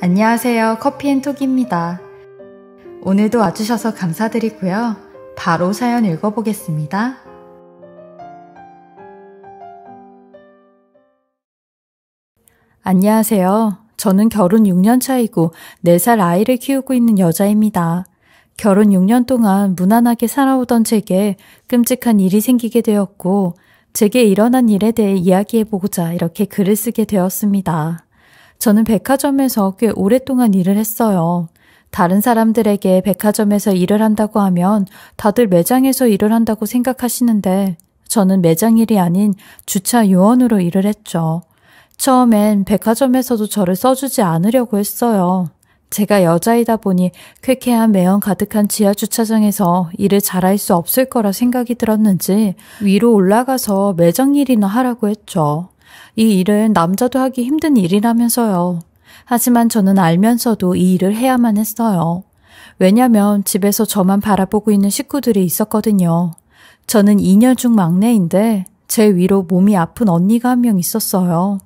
안녕하세요. 커피앤톡입니다. 오늘도 와주셔서 감사드리고요. 바로 사연 읽어보겠습니다. 안녕하세요. 저는 결혼 6년 차이고 4살 아이를 키우고 있는 여자입니다. 결혼 6년 동안 무난하게 살아오던 제게 끔찍한 일이 생기게 되었고, 제게 일어난 일에 대해 이야기해보고자 이렇게 글을 쓰게 되었습니다. 저는 백화점에서 꽤 오랫동안 일을 했어요. 다른 사람들에게 백화점에서 일을 한다고 하면 다들 매장에서 일을 한다고 생각하시는데 저는 매장 일이 아닌 주차 요원으로 일을 했죠. 처음엔 백화점에서도 저를 써주지 않으려고 했어요. 제가 여자이다 보니 쾌쾌한 매연 가득한 지하 주차장에서 일을 잘할 수 없을 거라 생각이 들었는지 위로 올라가서 매장 일이나 하라고 했죠. 이 일은 남자도 하기 힘든 일이라면서요. 하지만 저는 알면서도 이 일을 해야만 했어요. 왜냐면 집에서 저만 바라보고 있는 식구들이 있었거든요. 저는 2년 중 막내인데 제 위로 몸이 아픈 언니가 한 명 있었어요.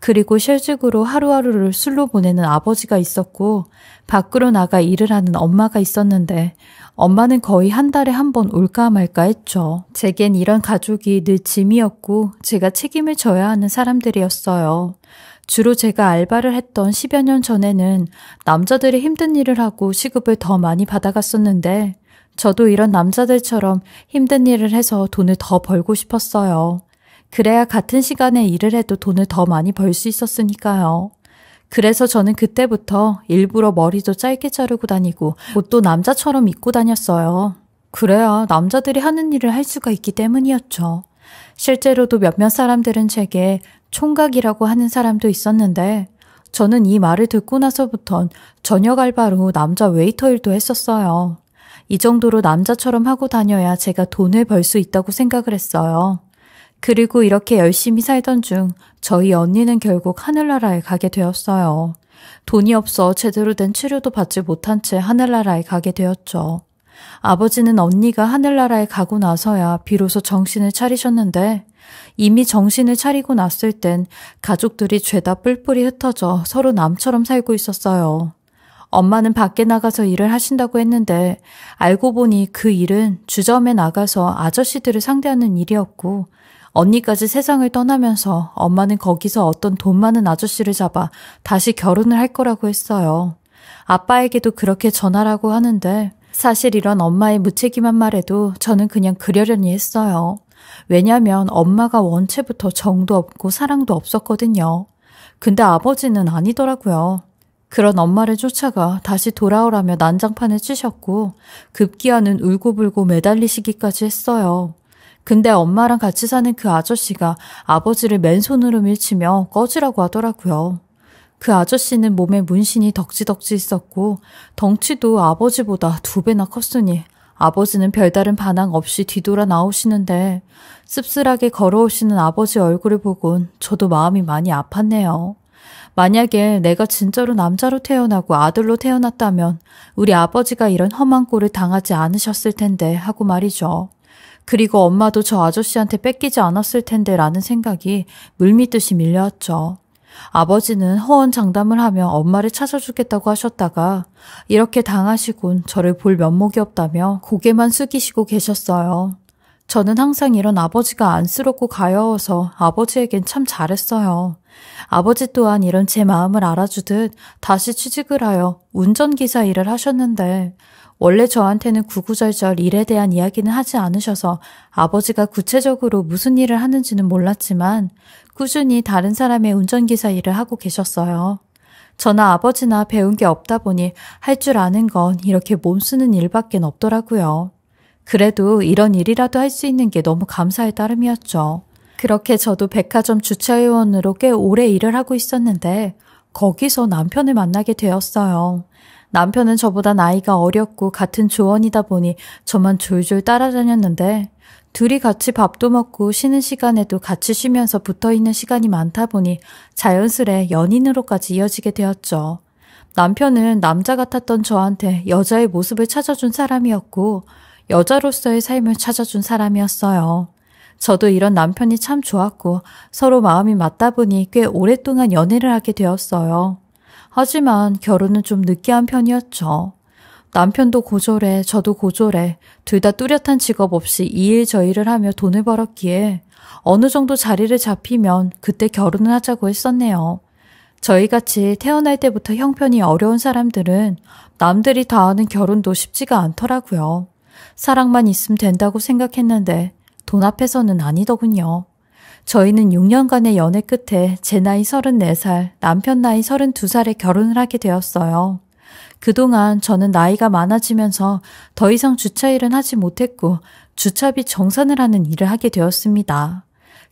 그리고 실직으로 하루하루를 술로 보내는 아버지가 있었고 밖으로 나가 일을 하는 엄마가 있었는데 엄마는 거의 한 달에 한 번 올까 말까 했죠. 제겐 이런 가족이 늘 짐이었고 제가 책임을 져야 하는 사람들이었어요. 주로 제가 알바를 했던 10여 년 전에는 남자들이 힘든 일을 하고 시급을 더 많이 받아갔었는데 저도 이런 남자들처럼 힘든 일을 해서 돈을 더 벌고 싶었어요. 그래야 같은 시간에 일을 해도 돈을 더 많이 벌 수 있었으니까요. 그래서 저는 그때부터 일부러 머리도 짧게 자르고 다니고 옷도 남자처럼 입고 다녔어요. 그래야 남자들이 하는 일을 할 수가 있기 때문이었죠. 실제로도 몇몇 사람들은 제게 총각이라고 하는 사람도 있었는데 저는 이 말을 듣고 나서부턴 저녁 알바로 남자 웨이터 일도 했었어요. 이 정도로 남자처럼 하고 다녀야 제가 돈을 벌 수 있다고 생각을 했어요. 그리고 이렇게 열심히 살던 중 저희 언니는 결국 하늘나라에 가게 되었어요. 돈이 없어 제대로 된 치료도 받지 못한 채 하늘나라에 가게 되었죠. 아버지는 언니가 하늘나라에 가고 나서야 비로소 정신을 차리셨는데 이미 정신을 차리고 났을 땐 가족들이 죄다 뿔뿔이 흩어져 서로 남처럼 살고 있었어요. 엄마는 밖에 나가서 일을 하신다고 했는데 알고 보니 그 일은 주점에 나가서 아저씨들을 상대하는 일이었고 언니까지 세상을 떠나면서 엄마는 거기서 어떤 돈 많은 아저씨를 잡아 다시 결혼을 할 거라고 했어요. 아빠에게도 그렇게 전하라고 하는데 사실 이런 엄마의 무책임한 말에도 저는 그냥 그려려니 했어요. 왜냐면 엄마가 원체부터 정도 없고 사랑도 없었거든요. 근데 아버지는 아니더라고요. 그런 엄마를 쫓아가 다시 돌아오라며 난장판을 치셨고 급기야는 울고불고 매달리시기까지 했어요. 근데 엄마랑 같이 사는 그 아저씨가 아버지를 맨손으로 밀치며 꺼지라고 하더라고요. 그 아저씨는 몸에 문신이 덕지덕지 있었고 덩치도 아버지보다 두 배나 컸으니 아버지는 별다른 반항 없이 뒤돌아 나오시는데 씁쓸하게 걸어오시는 아버지 얼굴을 보곤 저도 마음이 많이 아팠네요. 만약에 내가 진짜로 남자로 태어나고 아들로 태어났다면 우리 아버지가 이런 험한 꼴을 당하지 않으셨을 텐데 하고 말이죠. 그리고 엄마도 저 아저씨한테 뺏기지 않았을 텐데 라는 생각이 물밀듯이 밀려왔죠. 아버지는 허언 장담을 하며 엄마를 찾아주겠다고 하셨다가 이렇게 당하시곤 저를 볼 면목이 없다며 고개만 숙이시고 계셨어요. 저는 항상 이런 아버지가 안쓰럽고 가여워서 아버지에겐 참 잘했어요. 아버지 또한 이런 제 마음을 알아주듯 다시 취직을 하여 운전기사 일을 하셨는데 원래 저한테는 구구절절 일에 대한 이야기는 하지 않으셔서 아버지가 구체적으로 무슨 일을 하는지는 몰랐지만 꾸준히 다른 사람의 운전기사 일을 하고 계셨어요. 저나 아버지나 배운 게 없다 보니 할 줄 아는 건 이렇게 몸 쓰는 일밖엔 없더라고요. 그래도 이런 일이라도 할 수 있는 게 너무 감사할 따름이었죠. 그렇게 저도 백화점 주차요원으로 꽤 오래 일을 하고 있었는데 거기서 남편을 만나게 되었어요. 남편은 저보다 나이가 어렸고 같은 조원이다 보니 저만 졸졸 따라다녔는데 둘이 같이 밥도 먹고 쉬는 시간에도 같이 쉬면서 붙어 있는 시간이 많다 보니 자연스레 연인으로까지 이어지게 되었죠. 남편은 남자 같았던 저한테 여자의 모습을 찾아준 사람이었고 여자로서의 삶을 찾아준 사람이었어요. 저도 이런 남편이 참 좋았고 서로 마음이 맞다 보니 꽤 오랫동안 연애를 하게 되었어요. 하지만 결혼은 좀 늦게 한 편이었죠. 남편도 고졸해 저도 고졸해 둘다 뚜렷한 직업 없이 이 일저 일을 하며 돈을 벌었기에 어느 정도 자리를 잡히면 그때 결혼을 하자고 했었네요. 저희같이 태어날 때부터 형편이 어려운 사람들은 남들이 다 하는 결혼도 쉽지가 않더라고요. 사랑만 있으면 된다고 생각했는데 돈 앞에서는 아니더군요. 저희는 6년간의 연애 끝에 제 나이 34살, 남편 나이 32살에 결혼을 하게 되었어요. 그동안 저는 나이가 많아지면서 더 이상 주차 일은 하지 못했고 주차비 정산을 하는 일을 하게 되었습니다.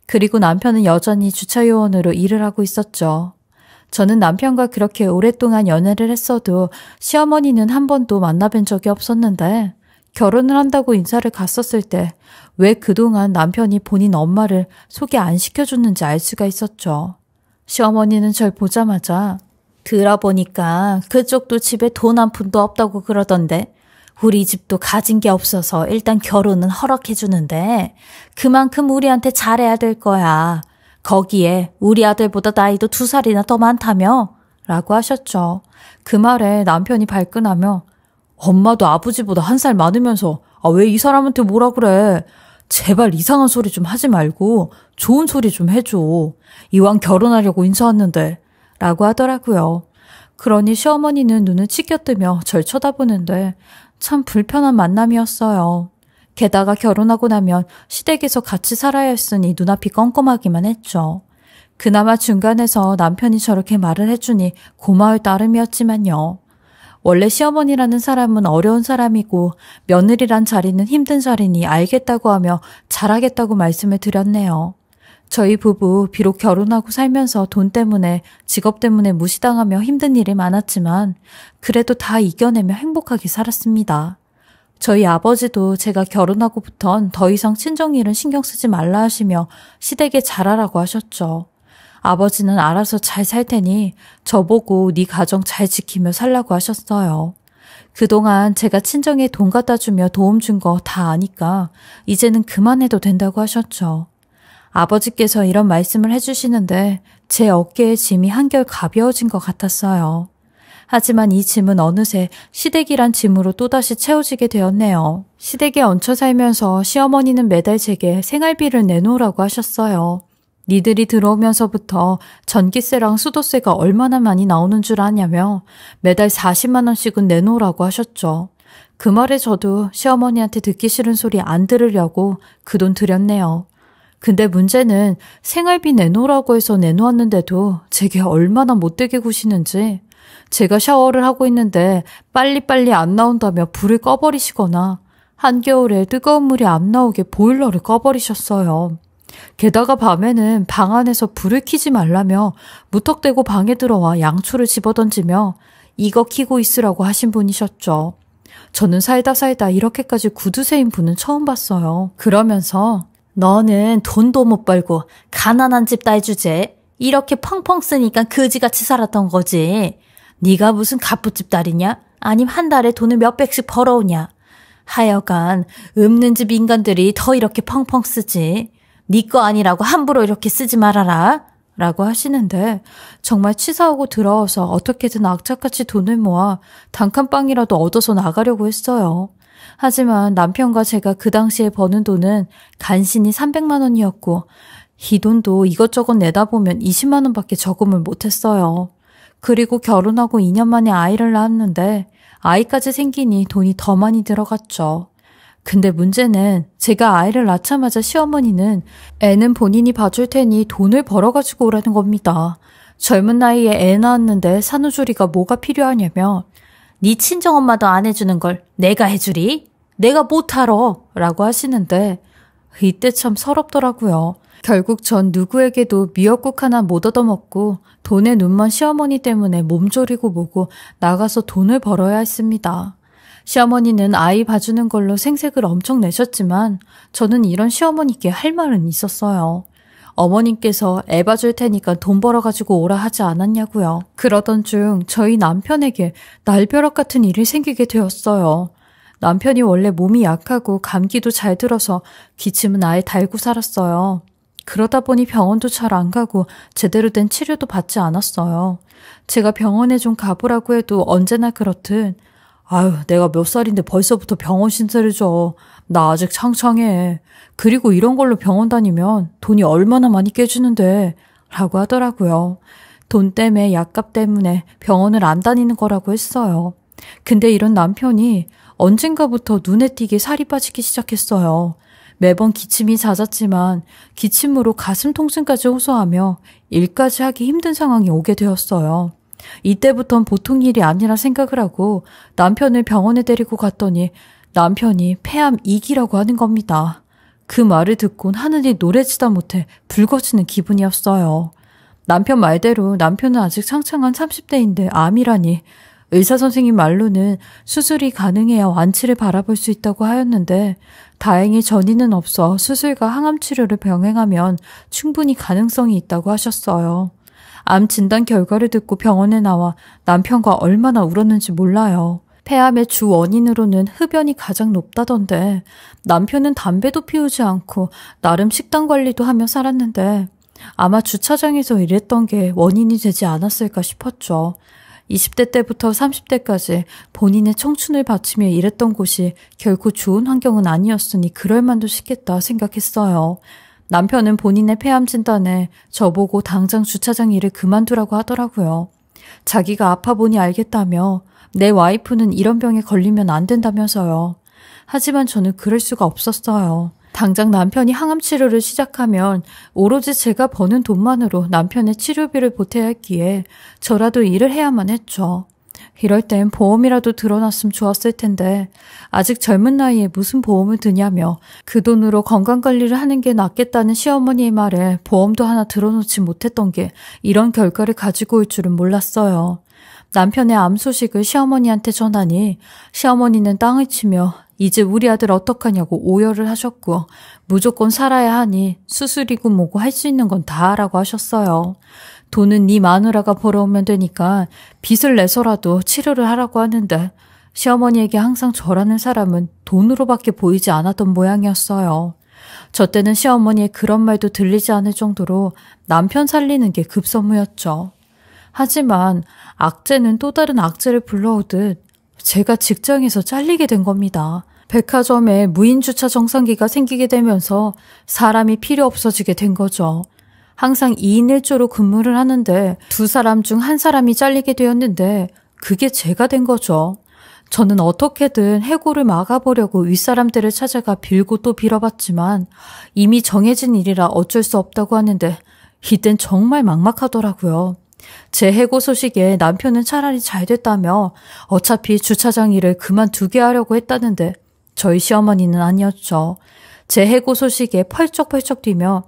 그리고 남편은 여전히 주차요원으로 일을 하고 있었죠. 저는 남편과 그렇게 오랫동안 연애를 했어도 시어머니는 한 번도 만나뵌 적이 없었는데 결혼을 한다고 인사를 갔었을 때왜 그동안 남편이 본인 엄마를 소개 안 시켜줬는지 알 수가 있었죠. 시어머니는 절 보자마자 들어보니까 그쪽도 집에 돈 한 푼도 없다고 그러던데 우리 집도 가진 게 없어서 일단 결혼은 허락해주는데 그만큼 우리한테 잘해야 될 거야. 거기에 우리 아들보다 나이도 두 살이나 더 많다며? 라고 하셨죠. 그 말에 남편이 발끈하며 엄마도 아버지보다 한 살 많으면서 아, 왜 이 사람한테 뭐라 그래? 제발 이상한 소리 좀 하지 말고 좋은 소리 좀 해줘. 이왕 결혼하려고 인사왔는데. 라고 하더라고요. 그러니 시어머니는 눈을 치켜뜨며 절 쳐다보는데 참 불편한 만남이었어요. 게다가 결혼하고 나면 시댁에서 같이 살아야 했으니 눈앞이 껌껌하기만 했죠. 그나마 중간에서 남편이 저렇게 말을 해주니 고마울 따름이었지만요. 원래 시어머니라는 사람은 어려운 사람이고 며느리란 자리는 힘든 자리니 알겠다고 하며 잘하겠다고 말씀을 드렸네요. 저희 부부 비록 결혼하고 살면서 돈 때문에 직업 때문에 무시당하며 힘든 일이 많았지만 그래도 다 이겨내며 행복하게 살았습니다. 저희 아버지도 제가 결혼하고부턴 더 이상 친정일은 신경 쓰지 말라 하시며 시댁에 잘하라고 하셨죠. 아버지는 알아서 잘 살 테니 저보고 네 가정 잘 지키며 살라고 하셨어요. 그동안 제가 친정에 돈 갖다 주며 도움 준 거 다 아니까 이제는 그만해도 된다고 하셨죠. 아버지께서 이런 말씀을 해주시는데 제어깨에 짐이 한결 가벼워진 것 같았어요. 하지만 이 짐은 어느새 시댁이란 짐으로 또다시 채워지게 되었네요. 시댁에 얹혀 살면서 시어머니는 매달 제게 생활비를 내놓으라고 하셨어요. 니들이 들어오면서부터 전기세랑 수도세가 얼마나 많이 나오는 줄 아냐며 매달 40만원씩은 내놓으라고 하셨죠. 그 말에 저도 시어머니한테 듣기 싫은 소리 안 들으려고 그 돈 들였네요. 근데 문제는 생활비 내놓으라고 해서 내놓았는데도 제게 얼마나 못되게 구시는지 제가 샤워를 하고 있는데 빨리빨리 안 나온다며 불을 꺼버리시거나 한겨울에 뜨거운 물이 안 나오게 보일러를 꺼버리셨어요. 게다가 밤에는 방 안에서 불을 켜지 말라며 무턱대고 방에 들어와 양초를 집어던지며 이거 키고 있으라고 하신 분이셨죠. 저는 살다 살다 이렇게까지 구두쇠인 분은 처음 봤어요. 그러면서 너는 돈도 못 벌고 가난한 집 딸주제 이렇게 펑펑 쓰니까 그지같이 살았던 거지. 네가 무슨 갑부집 딸이냐? 아님 한 달에 돈을 몇 백씩 벌어오냐? 하여간 읊는 집 인간들이 더 이렇게 펑펑 쓰지. 네거 아니라고 함부로 이렇게 쓰지 말아라. 라고 하시는데 정말 치사하고 들어와서 어떻게든 악착같이 돈을 모아 단칸방이라도 얻어서 나가려고 했어요. 하지만 남편과 제가 그 당시에 버는 돈은 간신히 300만 원이었고 이 돈도 이것저것 내다보면 20만 원밖에 저금을 못했어요. 그리고 결혼하고 2년 만에 아이를 낳았는데 아이까지 생기니 돈이 더 많이 들어갔죠. 근데 문제는 제가 아이를 낳자마자 시어머니는 애는 본인이 봐줄 테니 돈을 벌어가지고 오라는 겁니다. 젊은 나이에 애 낳았는데 산후조리가 뭐가 필요하냐며 네 친정엄마도 안 해주는 걸 내가 해주리? 내가 못하러! 라고 하시는데 이때 참 서럽더라고요. 결국 전 누구에게도 미역국 하나 못 얻어먹고 돈에 눈먼 시어머니 때문에 몸조리고 보고 나가서 돈을 벌어야 했습니다. 시어머니는 아이 봐주는 걸로 생색을 엄청 내셨지만 저는 이런 시어머니께 할 말은 있었어요. 어머님께서 애 봐줄 테니까 돈 벌어가지고 오라 하지 않았냐고요. 그러던 중 저희 남편에게 날벼락 같은 일이 생기게 되었어요. 남편이 원래 몸이 약하고 감기도 잘 들어서 기침은 아예 달고 살았어요. 그러다 보니 병원도 잘 안 가고 제대로 된 치료도 받지 않았어요. 제가 병원에 좀 가보라고 해도 언제나 그렇듯 아유, 내가 몇 살인데 벌써부터 병원 신세를 져. 나 아직 창창해. 그리고 이런 걸로 병원 다니면 돈이 얼마나 많이 깨지는데. 라고 하더라고요. 돈 때문에 약값 때문에 병원을 안 다니는 거라고 했어요. 근데 이런 남편이 언젠가부터 눈에 띄게 살이 빠지기 시작했어요. 매번 기침이 잦았지만 기침으로 가슴 통증까지 호소하며 일까지 하기 힘든 상황이 오게 되었어요. 이때부턴 보통 일이 아니라 생각을 하고 남편을 병원에 데리고 갔더니 남편이 폐암 2기라고 하는 겁니다. 그 말을 듣곤 하늘이 노래지다 못해 붉어지는 기분이었어요. 남편 말대로 남편은 아직 창창한 30대인데 암이라니 의사 선생님 말로는 수술이 가능해야 완치를 바라볼 수 있다고 하였는데 다행히 전이는 없어 수술과 항암 치료를 병행하면 충분히 가능성이 있다고 하셨어요. 암 진단 결과를 듣고 병원에 나와 남편과 얼마나 울었는지 몰라요. 폐암의 주 원인으로는 흡연이 가장 높다던데 남편은 담배도 피우지 않고 나름 식단 관리도 하며 살았는데 아마 주차장에서 일했던 게 원인이 되지 않았을까 싶었죠. 20대 때부터 30대까지 본인의 청춘을 바치며 일했던 곳이 결코 좋은 환경은 아니었으니 그럴만도 싶겠다 생각했어요. 남편은 본인의 폐암 진단에 저보고 당장 주차장 일을 그만두라고 하더라고요. 자기가 아파 보니 알겠다며 내 와이프는 이런 병에 걸리면 안 된다면서요. 하지만 저는 그럴 수가 없었어요. 당장 남편이 항암 치료를 시작하면 오로지 제가 버는 돈만으로 남편의 치료비를 보태야 했기에 저라도 일을 해야만 했죠. 이럴 땐 보험이라도 들어놨으면 좋았을 텐데 아직 젊은 나이에 무슨 보험을 드냐며 그 돈으로 건강관리를 하는 게 낫겠다는 시어머니의 말에 보험도 하나 들어놓지 못했던 게 이런 결과를 가지고 올 줄은 몰랐어요. 남편의 암 소식을 시어머니한테 전하니 시어머니는 땅을 치며 이제 우리 아들 어떡하냐고 오열을 하셨고 무조건 살아야 하니 수술이고 뭐고 할 수 있는 건 다 하라고 하셨어요. 돈은 네 마누라가 벌어오면 되니까 빚을 내서라도 치료를 하라고 하는데 시어머니에게 항상 절하는 사람은 돈으로밖에 보이지 않았던 모양이었어요. 저 때는 시어머니의 그런 말도 들리지 않을 정도로 남편 살리는 게 급선무였죠. 하지만 악재는 또 다른 악재를 불러오듯 제가 직장에서 잘리게 된 겁니다. 백화점에 무인주차 정상기가 생기게 되면서 사람이 필요 없어지게 된 거죠. 항상 2인 1조로 근무를 하는데 두 사람 중 한 사람이 잘리게 되었는데 그게 제가 된 거죠. 저는 어떻게든 해고를 막아보려고 윗사람들을 찾아가 빌고 또 빌어봤지만 이미 정해진 일이라 어쩔 수 없다고 하는데 이땐 정말 막막하더라고요. 제 해고 소식에 남편은 차라리 잘 됐다며 어차피 주차장 일을 그만두게 하려고 했다는데 저희 시어머니는 아니었죠. 제 해고 소식에 펄쩍펄쩍 뛰며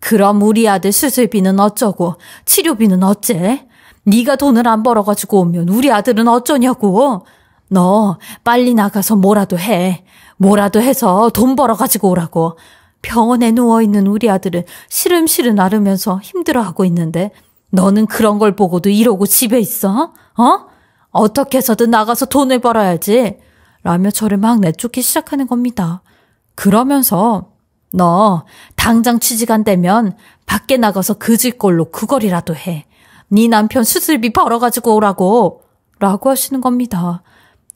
그럼 우리 아들 수술비는 어쩌고 치료비는 어째? 네가 돈을 안 벌어가지고 오면 우리 아들은 어쩌냐고. 너 빨리 나가서 뭐라도 해. 뭐라도 해서 돈 벌어가지고 오라고. 병원에 누워있는 우리 아들은 시름시름 앓으면서 힘들어하고 있는데 너는 그런 걸 보고도 이러고 집에 있어? 어? 어떻게 해서든 나가서 돈을 벌어야지. 라며 저를 막 내쫓기 시작하는 겁니다. 그러면서 너 당장 취직 안 되면 밖에 나가서 그질걸로 그걸이라도 해. 네 남편 수술비 벌어가지고 오라고. 라고 하시는 겁니다.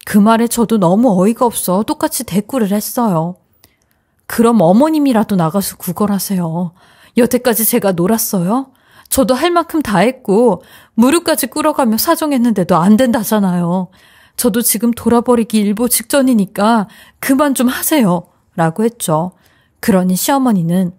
그 말에 저도 너무 어이가 없어 똑같이 대꾸를 했어요. 그럼 어머님이라도 나가서 그걸하세요 여태까지 제가 놀았어요? 저도 할 만큼 다 했고 무릎까지 꿇어가며 사정했는데도 안 된다잖아요. 저도 지금 돌아버리기 일보 직전이니까 그만 좀 하세요. 라고 했죠. 그러니 시어머니는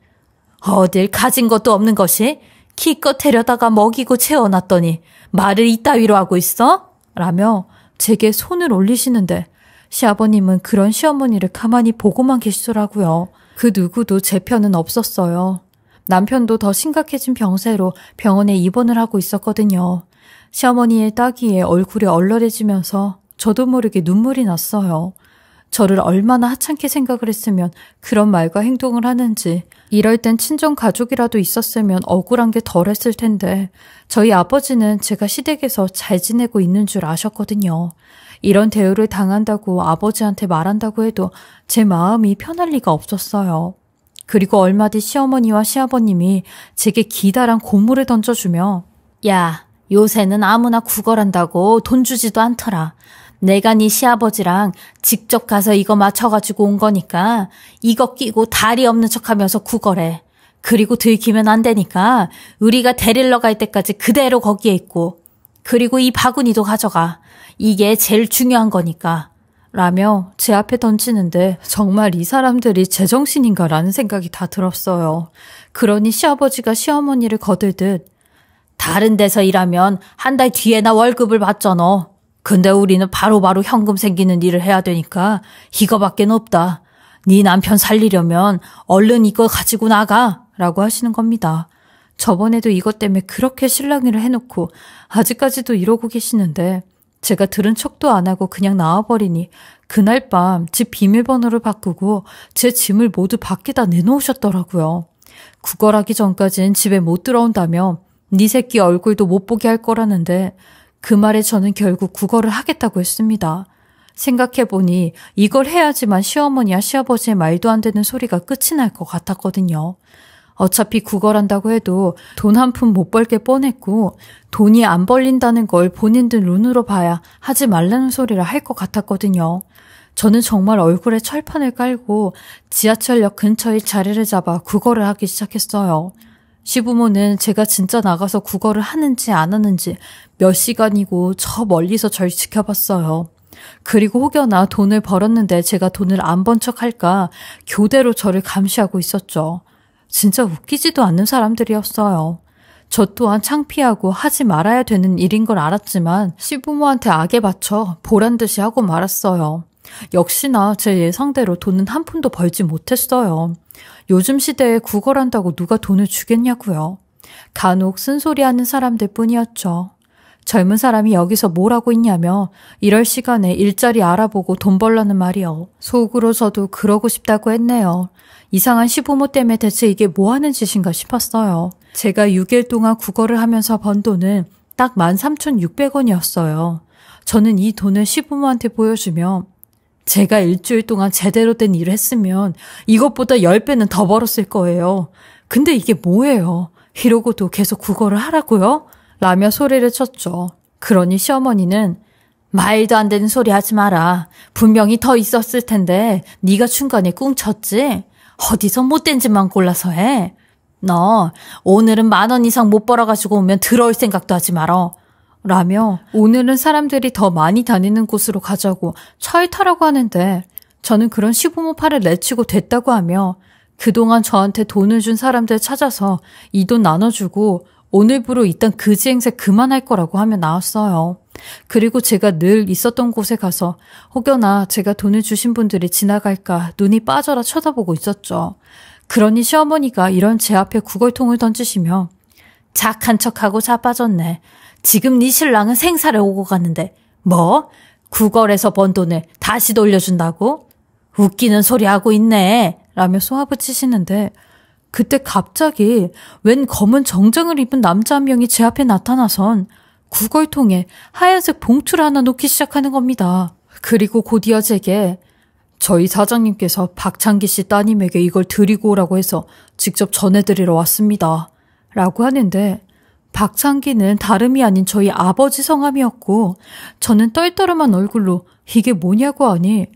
어딜 가진 것도 없는 것이 키껏 데려다가 먹이고 채워놨더니 말을 이따위로 하고 있어? 라며 제게 손을 올리시는데 시아버님은 그런 시어머니를 가만히 보고만 계시더라고요. 그 누구도 제 편은 없었어요. 남편도 더 심각해진 병세로 병원에 입원을 하고 있었거든요. 시어머니의 따귀에 얼굴이 얼얼해지면서 저도 모르게 눈물이 났어요. 저를 얼마나 하찮게 생각을 했으면 그런 말과 행동을 하는지 이럴 땐 친정 가족이라도 있었으면 억울한 게 덜했을 텐데 저희 아버지는 제가 시댁에서 잘 지내고 있는 줄 아셨거든요. 이런 대우를 당한다고 아버지한테 말한다고 해도 제 마음이 편할 리가 없었어요. 그리고 얼마 뒤 시어머니와 시아버님이 제게 기다란 고물을 던져주며 야 요새는 아무나 구걸한다고 돈 주지도 않더라. 내가 네 시아버지랑 직접 가서 이거 맞춰가지고 온 거니까 이거 끼고 다리 없는 척하면서 구걸해. 그리고 들키면 안 되니까 우리가 데릴러 갈 때까지 그대로 거기에 있고 그리고 이 바구니도 가져가. 이게 제일 중요한 거니까. 라며 제 앞에 던지는데 정말 이 사람들이 제정신인가라는 생각이 다 들었어요. 그러니 시아버지가 시어머니를 거들듯 다른 데서 일하면 한 달 뒤에 나 월급을 받잖아. 근데 우리는 바로바로 바로 현금 생기는 일을 해야 되니까 이거밖엔 없다. 네 남편 살리려면 얼른 이거 가지고 나가 라고 하시는 겁니다. 저번에도 이것 때문에 그렇게 실랑이를 해놓고 아직까지도 이러고 계시는데 제가 들은 척도 안 하고 그냥 나와버리니 그날 밤 집 비밀번호를 바꾸고 제 짐을 모두 밖에다 내놓으셨더라고요. 구걸하기 전까진 집에 못 들어온다며 네 새끼 얼굴도 못 보게 할 거라는데 그 말에 저는 결국 국어를 하겠다고 했습니다. 생각해보니 이걸 해야지만 시어머니와 시아버지의 말도 안 되는 소리가 끝이 날 것 같았거든요. 어차피 국어란다고 해도 돈 한 푼 못 벌게 뻔했고 돈이 안 벌린다는 걸 본인들 눈으로 봐야 하지 말라는 소리를 할 것 같았거든요. 저는 정말 얼굴에 철판을 깔고 지하철역 근처에 자리를 잡아 국어를 하기 시작했어요. 시부모는 제가 진짜 나가서 국어를 하는지 안 하는지 몇 시간이고 저 멀리서 절 지켜봤어요. 그리고 혹여나 돈을 벌었는데 제가 돈을 안 번척 할까 교대로 저를 감시하고 있었죠. 진짜 웃기지도 않는 사람들이었어요. 저 또한 창피하고 하지 말아야 되는 일인 걸 알았지만 시부모한테 악에 받쳐 보란 듯이 하고 말았어요. 역시나 제 예상대로 돈은 한 푼도 벌지 못했어요. 요즘 시대에 구걸한다고 누가 돈을 주겠냐고요. 간혹 쓴소리하는 사람들 뿐이었죠. 젊은 사람이 여기서 뭘 하고 있냐며 이럴 시간에 일자리 알아보고 돈 벌라는 말이요. 속으로 저도 그러고 싶다고 했네요. 이상한 시부모 때문에 대체 이게 뭐 하는 짓인가 싶었어요. 제가 6일 동안 구걸을 하면서 번 돈은 딱 13,600원이었어요. 저는 이 돈을 시부모한테 보여주며 제가 일주일 동안 제대로 된 일을 했으면 이것보다 10배는 더 벌었을 거예요. 근데 이게 뭐예요? 이러고도 계속 국어를 하라고요? 라며 소리를 쳤죠. 그러니 시어머니는 말도 안 되는 소리 하지 마라. 분명히 더 있었을 텐데 네가 중간에 꿍쳤지? 어디서 못된 짓만 골라서 해. 너 오늘은 만 원 이상 못 벌어가지고 오면 들어올 생각도 하지 말어. 라며 오늘은 사람들이 더 많이 다니는 곳으로 가자고 차에 타라고 하는데 저는 그런 시부모 팔을 내치고 됐다고 하며 그동안 저한테 돈을 준 사람들 찾아서 이 돈 나눠주고 오늘부로 일단 그지 행세 그만할 거라고 하며 나왔어요. 그리고 제가 늘 있었던 곳에 가서 혹여나 제가 돈을 주신 분들이 지나갈까 눈이 빠져라 쳐다보고 있었죠. 그러니 시어머니가 이런 제 앞에 구걸통을 던지시며 착한 척하고 자빠졌네. 지금 네 신랑은 생사를 오고 갔는데 뭐? 구걸해서 번 돈을 다시 돌려준다고? 웃기는 소리 하고 있네. 라며 쏘아붙이시는데 그때 갑자기 웬 검은 정장을 입은 남자 한 명이 제 앞에 나타나선 구걸통에 하얀색 봉투를 하나 놓기 시작하는 겁니다. 그리고 곧이어 제게 저희 사장님께서 박창기 씨 따님에게 이걸 드리고 오라고 해서 직접 전해드리러 왔습니다. 라고 하는데 박창기는 다름이 아닌 저희 아버지 성함이었고 저는 떨떠름한 얼굴로 이게 뭐냐고 하니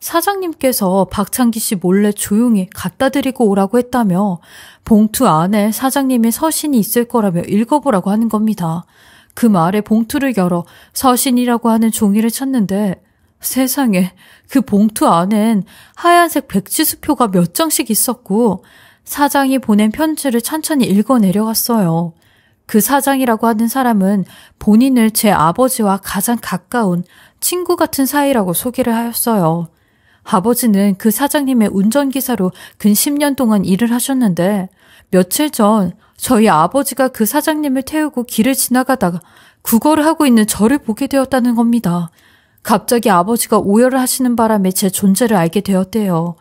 사장님께서 박창기 씨 몰래 조용히 갖다 드리고 오라고 했다며 봉투 안에 사장님의 서신이 있을 거라며 읽어보라고 하는 겁니다. 그 말에 봉투를 열어 서신이라고 하는 종이를 찾는데 세상에 그 봉투 안엔 하얀색 백지수표가 몇 장씩 있었고 사장이 보낸 편지를 천천히 읽어내려갔어요. 그 사장이라고 하는 사람은 본인을 제 아버지와 가장 가까운 친구 같은 사이라고 소개를 하였어요. 아버지는 그 사장님의 운전기사로 근 10년 동안 일을 하셨는데 며칠 전 저희 아버지가 그 사장님을 태우고 길을 지나가다가 구걸을 하고 있는 저를 보게 되었다는 겁니다. 갑자기 아버지가 오열을 하시는 바람에 제 존재를 알게 되었대요.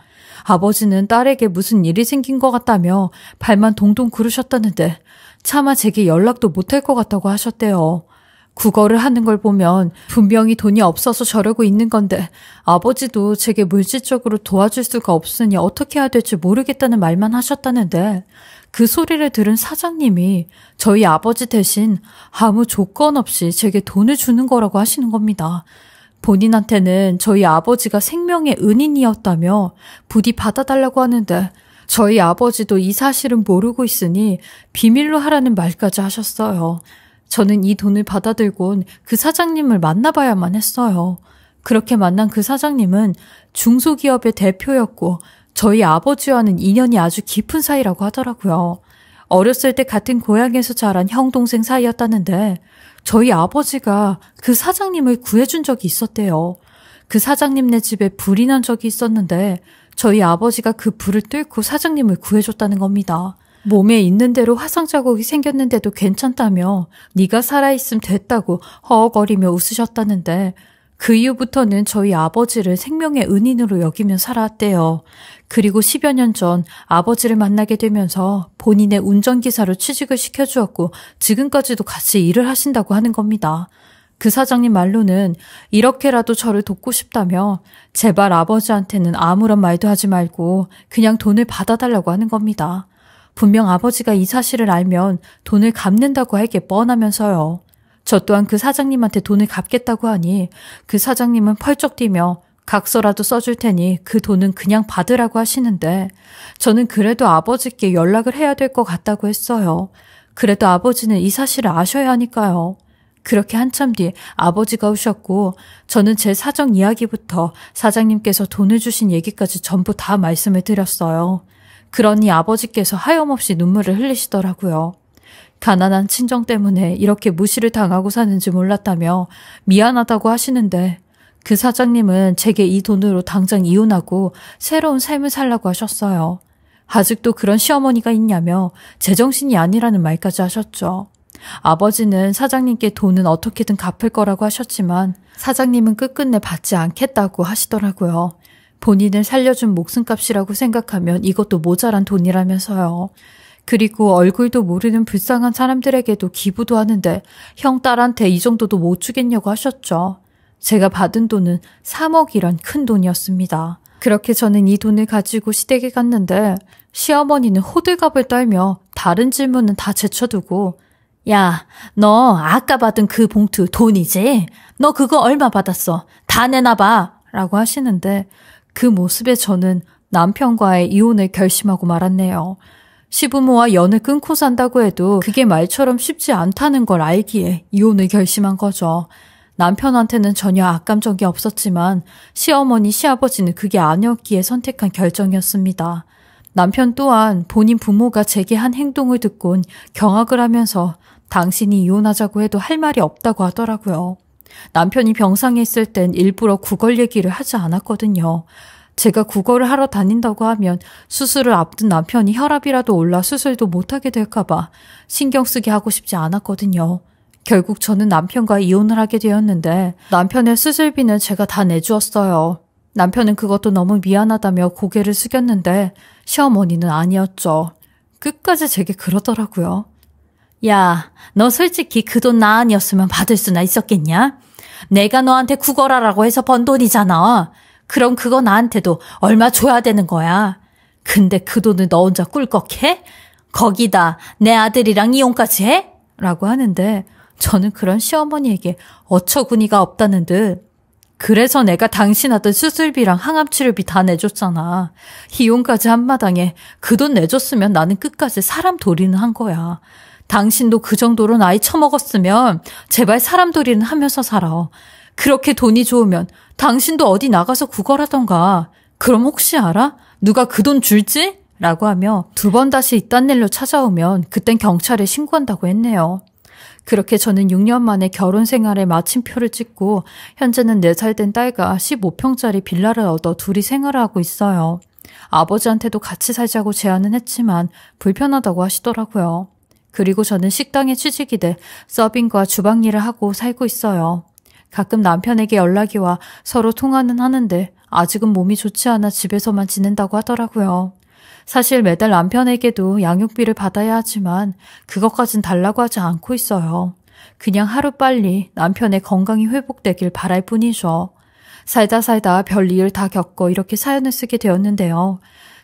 아버지는 딸에게 무슨 일이 생긴 것 같다며 발만 동동 구르셨다는데 차마 제게 연락도 못할 것 같다고 하셨대요. 국어를 하는 걸 보면 분명히 돈이 없어서 저러고 있는 건데 아버지도 제게 물질적으로 도와줄 수가 없으니 어떻게 해야 될지 모르겠다는 말만 하셨다는데 그 소리를 들은 사장님이 저희 아버지 대신 아무 조건 없이 제게 돈을 주는 거라고 하시는 겁니다. 본인한테는 저희 아버지가 생명의 은인이었다며 부디 받아달라고 하는데 저희 아버지도 이 사실은 모르고 있으니 비밀로 하라는 말까지 하셨어요. 저는 이 돈을 받아들곤 그 사장님을 만나봐야만 했어요. 그렇게 만난 그 사장님은 중소기업의 대표였고 저희 아버지와는 인연이 아주 깊은 사이라고 하더라고요. 어렸을 때 같은 고향에서 자란 형 동생 사이였다는데 저희 아버지가 그 사장님을 구해준 적이 있었대요. 그 사장님네 집에 불이 난 적이 있었는데 저희 아버지가 그 불을 뚫고 사장님을 구해줬다는 겁니다. 몸에 있는 대로 화상 자국이 생겼는데도 괜찮다며 네가 살아있음 됐다고 허걱거리며 웃으셨다는데 그 이후부터는 저희 아버지를 생명의 은인으로 여기며 살았대요. 그리고 10여 년 전 아버지를 만나게 되면서 본인의 운전기사로 취직을 시켜주었고 지금까지도 같이 일을 하신다고 하는 겁니다. 그 사장님 말로는 이렇게라도 저를 돕고 싶다며 제발 아버지한테는 아무런 말도 하지 말고 그냥 돈을 받아달라고 하는 겁니다. 분명 아버지가 이 사실을 알면 돈을 갚는다고 할 게 뻔하면서요. 저 또한 그 사장님한테 돈을 갚겠다고 하니 그 사장님은 펄쩍 뛰며 각서라도 써줄 테니 그 돈은 그냥 받으라고 하시는데 저는 그래도 아버지께 연락을 해야 될 것 같다고 했어요. 그래도 아버지는 이 사실을 아셔야 하니까요. 그렇게 한참 뒤 아버지가 오셨고 저는 제 사정 이야기부터 사장님께서 돈을 주신 얘기까지 전부 다 말씀을 드렸어요. 그러니 아버지께서 하염없이 눈물을 흘리시더라고요. 가난한 친정 때문에 이렇게 무시를 당하고 사는지 몰랐다며 미안하다고 하시는데 그 사장님은 제게 이 돈으로 당장 이혼하고 새로운 삶을 살라고 하셨어요. 아직도 그런 시어머니가 있냐며 제정신이 아니라는 말까지 하셨죠. 아버지는 사장님께 돈은 어떻게든 갚을 거라고 하셨지만 사장님은 끝끝내 받지 않겠다고 하시더라고요. 본인을 살려준 목숨값이라고 생각하면 이것도 모자란 돈이라면서요. 그리고 얼굴도 모르는 불쌍한 사람들에게도 기부도 하는데 형 딸한테 이 정도도 못 주겠냐고 하셨죠. 제가 받은 돈은 3억이란 큰 돈이었습니다. 그렇게 저는 이 돈을 가지고 시댁에 갔는데 시어머니는 호들갑을 떨며 다른 질문은 다 제쳐두고 야, 너 아까 받은 그 봉투 돈이지? 너 그거 얼마 받았어? 다 내놔봐! 라고 하시는데 그 모습에 저는 남편과의 이혼을 결심하고 말았네요. 시부모와 연을 끊고 산다고 해도 그게 말처럼 쉽지 않다는 걸 알기에 이혼을 결심한 거죠. 남편한테는 전혀 악감정이 없었지만 시어머니, 시아버지는 그게 아니었기에 선택한 결정이었습니다. 남편 또한 본인 부모가 제게 한 행동을 듣곤 경악을 하면서 당신이 이혼하자고 해도 할 말이 없다고 하더라고요. 남편이 병상에 있을 땐 일부러 구걸 얘기를 하지 않았거든요. 제가 구걸을 하러 다닌다고 하면 수술을 앞둔 남편이 혈압이라도 올라 수술도 못하게 될까봐 신경 쓰게 하고 싶지 않았거든요. 결국 저는 남편과 이혼을 하게 되었는데 남편의 수술비는 제가 다 내주었어요. 남편은 그것도 너무 미안하다며 고개를 숙였는데 시어머니는 아니었죠. 끝까지 제게 그러더라고요. 야, 너 솔직히 그 돈 나 아니었으면 받을 수나 있었겠냐? 내가 너한테 구걸하라고 해서 번 돈이잖아. 그럼 그거 나한테도 얼마 줘야 되는 거야. 근데 그 돈을 너 혼자 꿀꺽해? 거기다 내 아들이랑 이혼까지 해? 라고 하는데 저는 그런 시어머니에게 어처구니가 없다는 듯 그래서 내가 당신 아들 수술비랑 항암 치료비 다 내줬잖아. 이혼까지 한마당에 그 돈 내줬으면 나는 끝까지 사람 도리는 한 거야. 당신도 그 정도로 나이 처먹었으면 제발 사람돌이는 하면서 살아. 그렇게 돈이 좋으면 당신도 어디 나가서 구걸하던가. 그럼 혹시 알아? 누가 그 돈 줄지? 라고 하며 두 번 다시 이딴 일로 찾아오면 그땐 경찰에 신고한다고 했네요. 그렇게 저는 6년 만에 결혼 생활에 마침표를 찍고 현재는 4살 된 딸과 15평짜리 빌라를 얻어 둘이 생활을 하고 있어요. 아버지한테도 같이 살자고 제안은 했지만 불편하다고 하시더라고요. 그리고 저는 식당에 취직이 돼 서빙과 주방 일을 하고 살고 있어요. 가끔 남편에게 연락이 와 서로 통화는 하는데 아직은 몸이 좋지 않아 집에서만 지낸다고 하더라고요. 사실 매달 남편에게도 양육비를 받아야 하지만 그것까진 달라고 하지 않고 있어요. 그냥 하루빨리 남편의 건강이 회복되길 바랄 뿐이죠. 살다 살다 별 일을 다 겪어 이렇게 사연을 쓰게 되었는데요.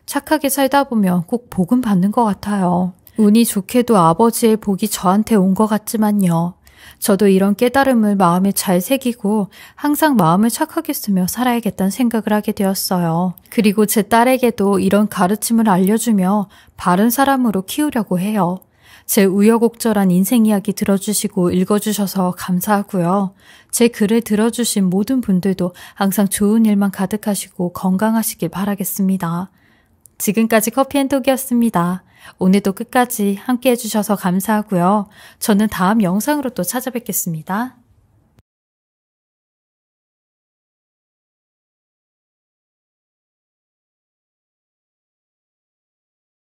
착하게 살다 보면 꼭 복은 받는 것 같아요. 운이 좋게도 아버지의 복이 저한테 온 것 같지만요. 저도 이런 깨달음을 마음에 잘 새기고 항상 마음을 착하게 쓰며 살아야겠다는 생각을 하게 되었어요. 그리고 제 딸에게도 이런 가르침을 알려주며 바른 사람으로 키우려고 해요. 제 우여곡절한 인생 이야기 들어주시고 읽어주셔서 감사하고요. 제 글을 들어주신 모든 분들도 항상 좋은 일만 가득하시고 건강하시길 바라겠습니다. 지금까지 커피앤톡이었습니다. 오늘도 끝까지 함께 해주셔서 감사하고요. 저는 다음 영상으로 또 찾아뵙겠습니다.